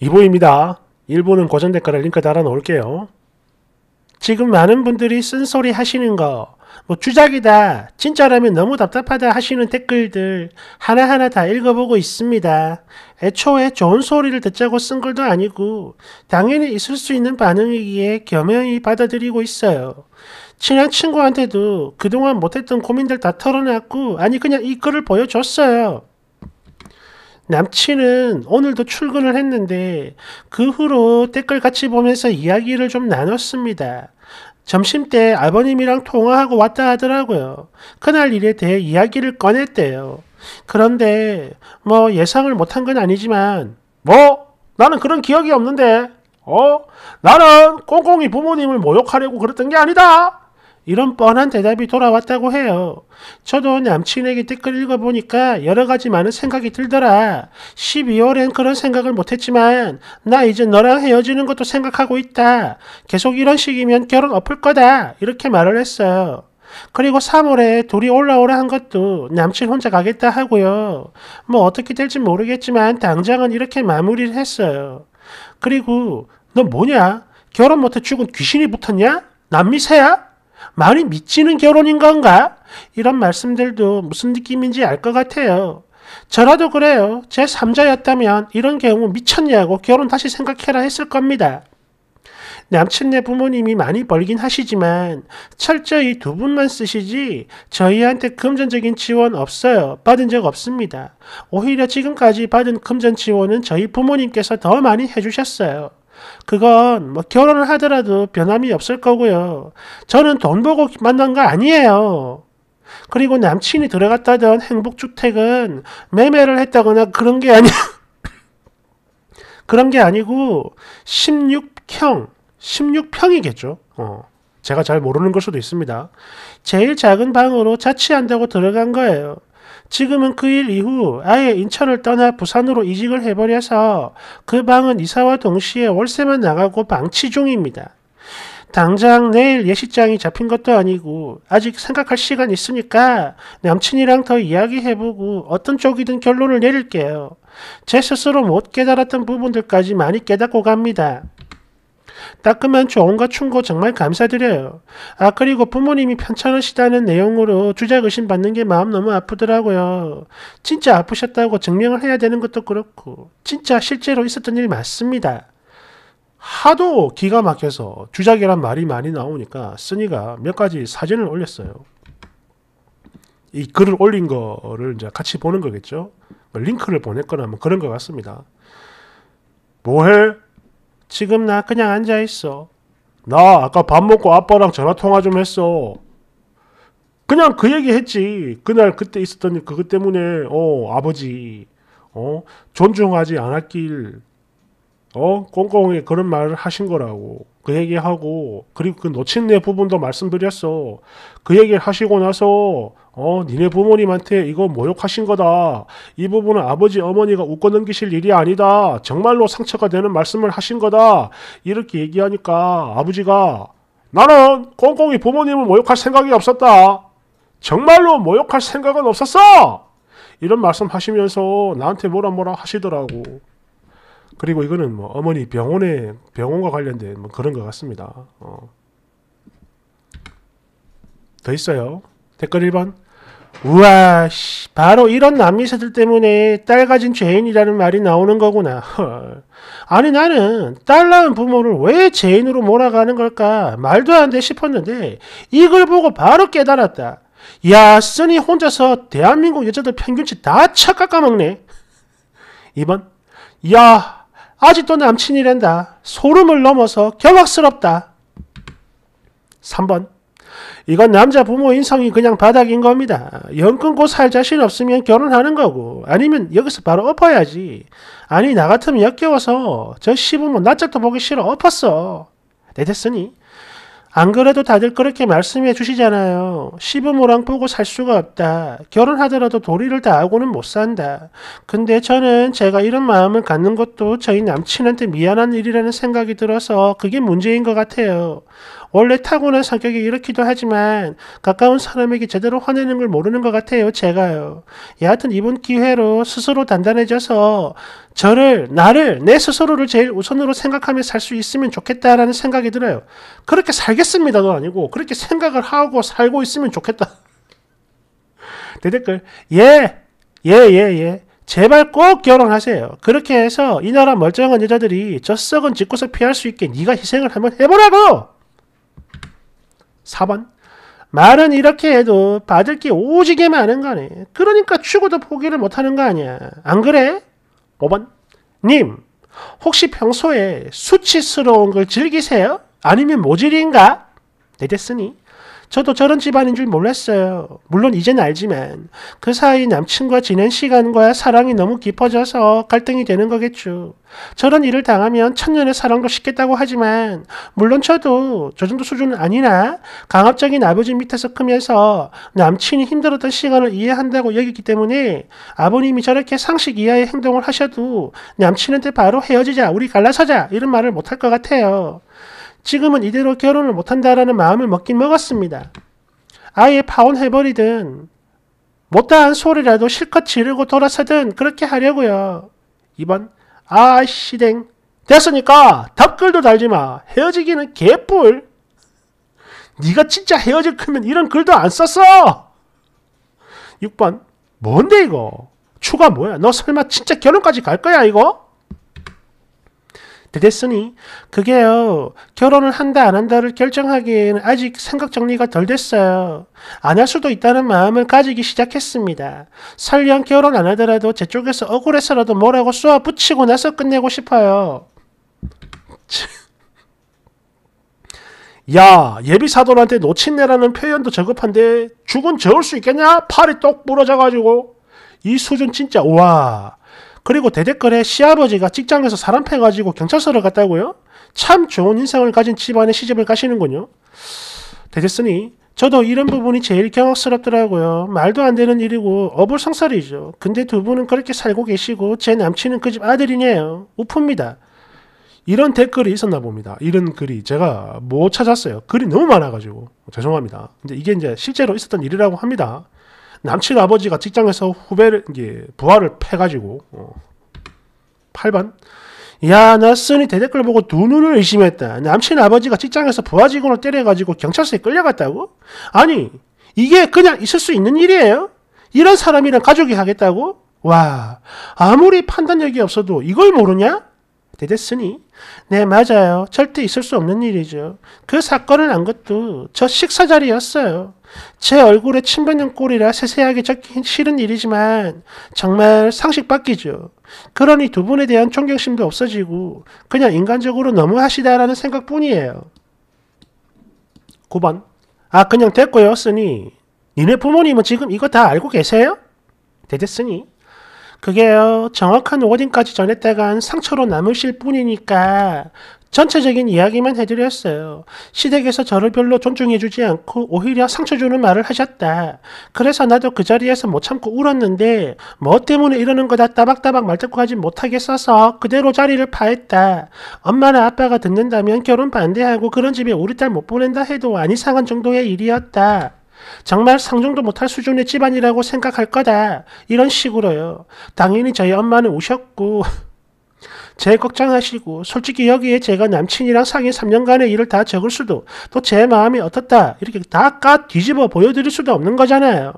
이보입니다. 일본은 고전 댓글을 링크 달아 놓을게요. 지금 많은 분들이 쓴소리 하시는 거, 뭐 주작이다, 진짜라면 너무 답답하다 하시는 댓글들 하나하나 다 읽어보고 있습니다. 애초에 좋은 소리를 듣자고 쓴 글도 아니고 당연히 있을 수 있는 반응이기에 겸허히 받아들이고 있어요. 친한 친구한테도 그동안 못했던 고민들 다 털어놨고 아니 그냥 이 글을 보여줬어요. 남친은 오늘도 출근을 했는데 그 후로 댓글 같이 보면서 이야기를 좀 나눴습니다. 점심 때 아버님이랑 통화하고 왔다 하더라고요. 그날 일에 대해 이야기를 꺼냈대요. 그런데 뭐 예상을 못한 건 아니지만 뭐 나는 그런 기억이 없는데 어 나는 꽁꽁이 부모님을 모욕하려고 그랬던 게 아니다. 이런 뻔한 대답이 돌아왔다고 해요. 저도 남친에게 댓글 읽어보니까 여러가지 많은 생각이 들더라. 12월엔 그런 생각을 못했지만 나 이제 너랑 헤어지는 것도 생각하고 있다. 계속 이런 식이면 결혼 엎을 거다. 이렇게 말을 했어요. 그리고 3월에 둘이 올라오라 한 것도 남친 혼자 가겠다 하고요. 뭐 어떻게 될지 모르겠지만 당장은 이렇게 마무리를 했어요. 그리고 너 뭐냐? 결혼 못해 죽은 귀신이 붙었냐? 남미새야? 말이 미치는 결혼인 건가? 이런 말씀들도 무슨 느낌인지 알 것 같아요. 저라도 그래요. 제 3자였다면 이런 경우 미쳤냐고 결혼 다시 생각해라 했을 겁니다. 남친네 부모님이 많이 벌긴 하시지만 철저히 두 분만 쓰시지 저희한테 금전적인 지원 없어요. 받은 적 없습니다. 오히려 지금까지 받은 금전 지원은 저희 부모님께서 더 많이 해주셨어요. 그건 뭐 결혼을 하더라도 변함이 없을 거고요. 저는 돈 보고 만난 거 아니에요. 그리고 남친이 들어갔다던 행복주택은 매매를 했다거나 그런 게 아니, 그런 게 아니고 16평, 16평이겠죠. 어. 제가 잘 모르는 걸 수도 있습니다. 제일 작은 방으로 자취한다고 들어간 거예요. 지금은 그 일 이후 아예 인천을 떠나 부산으로 이직을 해버려서 그 방은 이사와 동시에 월세만 나가고 방치 중입니다. 당장 내일 예식장이 잡힌 것도 아니고 아직 생각할 시간 있으니까 남친이랑 더 이야기해보고 어떤 쪽이든 결론을 내릴게요. 제 스스로 못 깨달았던 부분들까지 많이 깨닫고 갑니다. 따끔한 조언과 충고 정말 감사드려요. 아 그리고 부모님이 편찮으시다는 내용으로 주작 의심받는 게 마음 너무 아프더라고요. 진짜 아프셨다고 증명을 해야 되는 것도 그렇고 진짜 실제로 있었던 일 맞습니다. 하도 기가 막혀서 주작이란 말이 많이 나오니까 쓰니가 몇 가지 사진을 올렸어요. 이 글을 올린 거를 이제 같이 보는 거겠죠. 뭐 링크를 보냈거나 뭐 그런 것 같습니다. 뭐해? 지금 나 그냥 앉아있어. 나 아까 밥 먹고 아빠랑 전화통화 좀 했어. 그냥 그 얘기 했지. 그날 그때 있었던 그것 그 때문에, 어, 아버지, 어, 존중하지 않았길, 어, 꽁꽁하 그런 말을 하신 거라고. 그 얘기하고 그리고 그 놓친 내 부분도 말씀드렸어. 그 얘기를 하시고 나서 어 니네 부모님한테 이거 모욕하신 거다. 이 부분은 아버지 어머니가 웃고 넘기실 일이 아니다. 정말로 상처가 되는 말씀을 하신 거다. 이렇게 얘기하니까 아버지가 나는 꽁꽁이 부모님을 모욕할 생각이 없었다. 정말로 모욕할 생각은 없었어. 이런 말씀하시면서 나한테 뭐라 뭐라 하시더라고. 그리고 이거는 뭐 어머니 병원에 병원과 관련된 뭐 그런 것 같습니다. 어. 더 있어요. 댓글 1번. 우와, 씨, 바로 이런 남미새들 때문에 딸 가진 죄인이라는 말이 나오는 거구나. 헐. 아니, 나는 딸 낳은 부모를 왜 죄인으로 몰아가는 걸까? 말도 안 돼 싶었는데, 이걸 보고 바로 깨달았다. 야, 쓰니 혼자서 대한민국 여자들 평균치 다 착각까먹네. 2번. 야, 아직도 남친이란다. 소름을 넘어서 경악스럽다. 3번. 이건 남자 부모 인성이 그냥 바닥인 겁니다. 연 끊고 살 자신 없으면 결혼하는 거고 아니면 여기서 바로 엎어야지. 아니 나 같으면 역겨워서 저 시부모 낯짝도 보기 싫어 엎었어. 내 됐으니 안 그래도 다들 그렇게 말씀해 주시잖아요. 시부모랑 보고 살 수가 없다. 결혼하더라도 도리를 다하고는 못 산다. 근데 저는 제가 이런 마음을 갖는 것도 저희 남친한테 미안한 일이라는 생각이 들어서 그게 문제인 것 같아요. 원래 타고난 성격이 이렇기도 하지만 가까운 사람에게 제대로 화내는 걸 모르는 것 같아요. 제가요. 예, 여하튼 이번 기회로 스스로 단단해져서 저를, 나를, 내 스스로를 제일 우선으로 생각하며 살 수 있으면 좋겠다라는 생각이 들어요. 그렇게 살겠습니다도 아니고 그렇게 생각을 하고 살고 있으면 좋겠다. 대댓글 예, 예, 예, 예. 제발 꼭 결혼하세요. 그렇게 해서 이 나라 멀쩡한 여자들이 저 썩은 짓고서 피할 수 있게 네가 희생을 한번 해보라고! 4번 말은 이렇게 해도 받을 게 오지게 많은 거네. 그러니까 추구도 포기를 못하는 거 아니야. 안 그래? 5번 님 혹시 평소에 수치스러운 걸 즐기세요? 아니면 모질인가? 내렸으니 저도 저런 집안인 줄 몰랐어요. 물론 이젠 알지만 그 사이 남친과 지낸 시간과 사랑이 너무 깊어져서 갈등이 되는 거겠죠. 저런 일을 당하면 천년의 사랑도 쉽겠다고 하지만 물론 저도 저 정도 수준은 아니나 강압적인 아버지 밑에서 크면서 남친이 힘들었던 시간을 이해한다고 여기기 때문에 아버님이 저렇게 상식 이하의 행동을 하셔도 남친한테 바로 헤어지자 우리 갈라서자 이런 말을 못 할 것 같아요. 지금은 이대로 결혼을 못한다라는 마음을 먹긴 먹었습니다. 아예 파혼해버리든 못다한 소리라도 실컷 지르고 돌아서든 그렇게 하려고요. 2번 아시댕 됐으니까 답글도 달지 마. 헤어지기는 개뿔. 네가 진짜 헤어질 거면 이런 글도 안 썼어. 6번 뭔데 이거? 추가 뭐야? 너 설마 진짜 결혼까지 갈 거야 이거? 됐으니 그게요 결혼을 한다 안 한다를 결정하기에는 아직 생각 정리가 덜 됐어요. 안 할 수도 있다는 마음을 가지기 시작했습니다. 설령 결혼 안 하더라도 제 쪽에서 억울해서라도 뭐라고 쏘아 붙이고 나서 끝내고 싶어요. 야 예비사돈한테 놓친내라는 표현도 저급한데 죽은 저을 수 있겠냐? 팔이 똑 부러져가지고 이 수준 진짜 와 그리고 대댓글에 시아버지가 직장에서 사람 패가지고 경찰서를 갔다고요? 참 좋은 인상을 가진 집안에 시집을 가시는군요. 되겠으니 저도 이런 부분이 제일 경악스럽더라고요. 말도 안 되는 일이고 어불성설이죠. 근데 두 분은 그렇게 살고 계시고 제 남친은 그 집 아들이네요. 우프입니다. 이런 댓글이 있었나 봅니다. 이런 글이 제가 못 찾았어요. 글이 너무 많아가지고 죄송합니다. 근데 이게 이제 실제로 있었던 일이라고 합니다. 남친 아버지가 직장에서 후배를 이제 부하를 패가지고 어, 8번 야, 나 쓰니 대댓글 보고 두 눈을 의심했다. 남친 아버지가 직장에서 부하 직원을 때려가지고 경찰서에 끌려갔다고? 아니, 이게 그냥 있을 수 있는 일이에요? 이런 사람이랑 가족이 하겠다고? 와, 아무리 판단력이 없어도 이걸 모르냐? 대댓쓰니 네, 맞아요. 절대 있을 수 없는 일이죠. 그 사건을 난 것도 저 식사 자리였어요. 제 얼굴에 침 뱉는 꼴이라 세세하게 적기 싫은 일이지만 정말 상식 밖이죠. 그러니 두 분에 대한 존경심도 없어지고 그냥 인간적으로 너무하시다라는 생각뿐이에요. 9번 아 그냥 됐고요 쓰니 니네 부모님은 지금 이거 다 알고 계세요? 대됐으니 그게요 정확한 워딩까지 전했다간 상처로 남으실 뿐이니까 전체적인 이야기만 해드렸어요. 시댁에서 저를 별로 존중해주지 않고 오히려 상처주는 말을 하셨다. 그래서 나도 그 자리에서 못 참고 울었는데 뭐 때문에 이러는 거다 따박따박 말 듣고 하지 못하게 써서 그대로 자리를 파했다. 엄마나 아빠가 듣는다면 결혼 반대하고 그런 집에 우리 딸 못 보낸다 해도 안 이상한 정도의 일이었다. 정말 상종도 못할 수준의 집안이라고 생각할 거다. 이런 식으로요. 당연히 저희 엄마는 우셨고 제 걱정하시고 솔직히 여기에 제가 남친이랑 상의 3년간의 일을 다 적을 수도 또 제 마음이 어떻다 이렇게 다 까 뒤집어 보여드릴 수도 없는 거잖아요.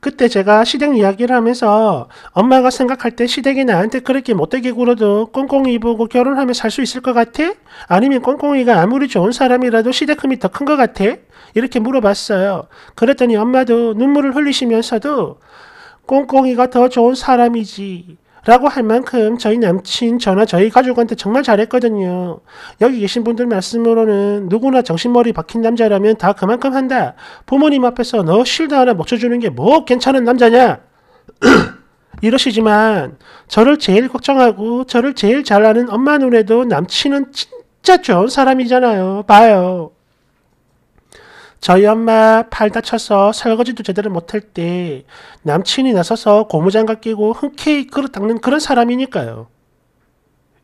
그때 제가 시댁 이야기를 하면서 엄마가 생각할 때 시댁이 나한테 그렇게 못되게 굴어도 꽁꽁이 보고 결혼하면 살 수 있을 것 같아? 아니면 꽁꽁이가 아무리 좋은 사람이라도 시댁 흠이 더 큰 것 같아? 이렇게 물어봤어요. 그랬더니 엄마도 눈물을 흘리시면서도 꽁꽁이가 더 좋은 사람이지. 라고 할 만큼 저희 남친, 저나 저희 가족한테 정말 잘했거든요. 여기 계신 분들 말씀으로는 누구나 정신머리 박힌 남자라면 다 그만큼 한다. 부모님 앞에서 너 쉴드 하나 먹쳐주는 게 뭐 괜찮은 남자냐? 이러시지만 저를 제일 걱정하고 저를 제일 잘 아는 엄마 눈에도 남친은 진짜 좋은 사람이잖아요. 봐요. 저희 엄마 팔 다쳐서 설거지도 제대로 못할 때 남친이 나서서 고무장갑 끼고 흔쾌히 그릇 닦는 그런 사람이니까요.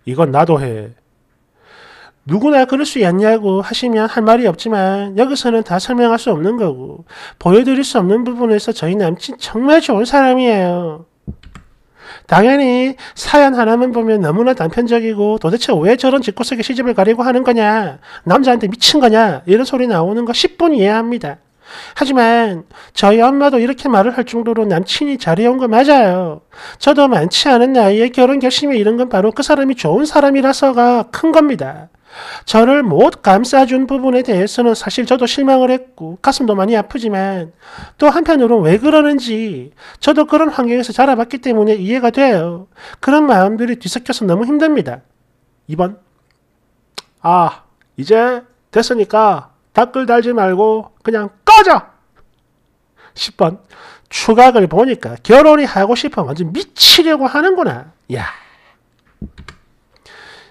이건 나도 해. 누구나 그럴 수 있냐고 하시면 할 말이 없지만 여기서는 다 설명할 수 없는 거고 보여드릴 수 없는 부분에서 저희 남친 정말 좋은 사람이에요. 당연히 사연 하나만 보면 너무나 단편적이고 도대체 왜 저런 집구석에 시집을 가려고 하는 거냐 남자한테 미친 거냐 이런 소리 나오는 거 10분 이해합니다. 하지만 저희 엄마도 이렇게 말을 할 정도로 남친이 잘해온 거 맞아요. 저도 많지 않은 나이에 결혼 결심에 이른 건 바로 그 사람이 좋은 사람이라서가 큰 겁니다. 저를 못 감싸준 부분에 대해서는 사실 저도 실망을 했고 가슴도 많이 아프지만 또 한편으로는 왜 그러는지 저도 그런 환경에서 자라봤기 때문에 이해가 돼요. 그런 마음들이 뒤섞여서 너무 힘듭니다. 2번 아 이제 됐으니까 댓글 달지 말고 그냥 꺼져! 10번 추각을 보니까 결혼이 하고 싶어 완전 미치려고 하는구나. 야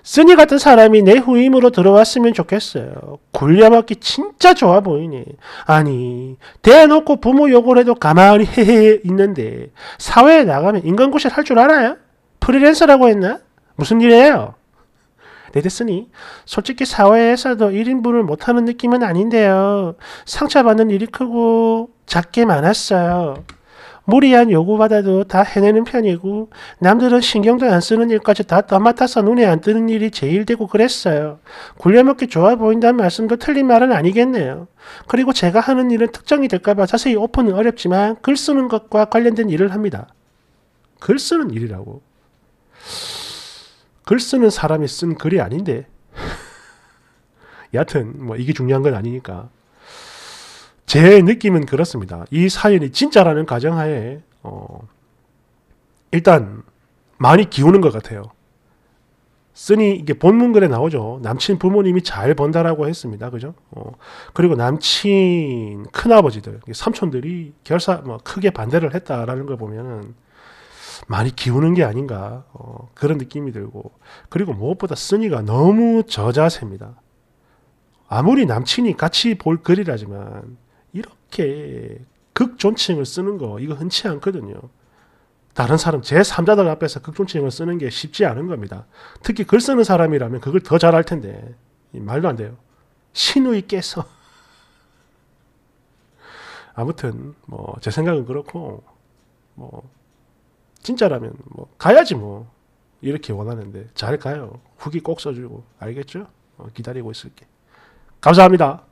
스니 같은 사람이 내 후임으로 들어왔으면 좋겠어요. 굴려먹기 진짜 좋아 보이네. 아니, 대놓고 부모 욕을 해도 가만히 있는데, 사회에 나가면 인간고시 할줄 알아요? 프리랜서라고 했나? 무슨 일이에요? 레드스니, 네, 네, 솔직히 사회에서도 1인분을 못하는 느낌은 아닌데요. 상처받는 일이 크고 작게 많았어요. 무리한 요구받아도 다 해내는 편이고 남들은 신경도 안 쓰는 일까지 다 떠맡아서 눈에 안 뜨는 일이 제일 되고 그랬어요. 굴려먹기 좋아 보인다는 말씀도 틀린 말은 아니겠네요. 그리고 제가 하는 일은 특정이 될까봐 자세히 오픈은 어렵지만 글 쓰는 것과 관련된 일을 합니다. 글 쓰는 일이라고. 글 쓰는 사람이 쓴 글이 아닌데. 여하튼 뭐 이게 중요한 건 아니니까. 제 느낌은 그렇습니다. 이 사연이 진짜라는 가정하에 어, 일단 많이 기우는 것 같아요. 쓰니 이게 본문글에 나오죠. 남친 부모님이 잘 번다라고 했습니다. 그죠? 어, 그리고 남친 큰아버지들, 삼촌들이 결사 뭐 크게 반대를 했다라는 걸 보면은 많이 기우는 게 아닌가 어, 그런 느낌이 들고 그리고 무엇보다 쓰니가 너무 저자세입니다. 아무리 남친이 같이 볼 글이라지만 이렇게 극존칭을 쓰는 거 이거 흔치 않거든요. 다른 사람 제3자들 앞에서 극존칭을 쓰는 게 쉽지 않은 겁니다. 특히 글 쓰는 사람이라면 그걸 더 잘할 텐데 말도 안 돼요. 신우이께서 아무튼 뭐 제 생각은 그렇고 뭐 진짜라면 뭐 가야지 뭐 이렇게 원하는데 잘 가요. 후기 꼭 써주고 알겠죠? 어 기다리고 있을게. 감사합니다.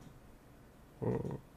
어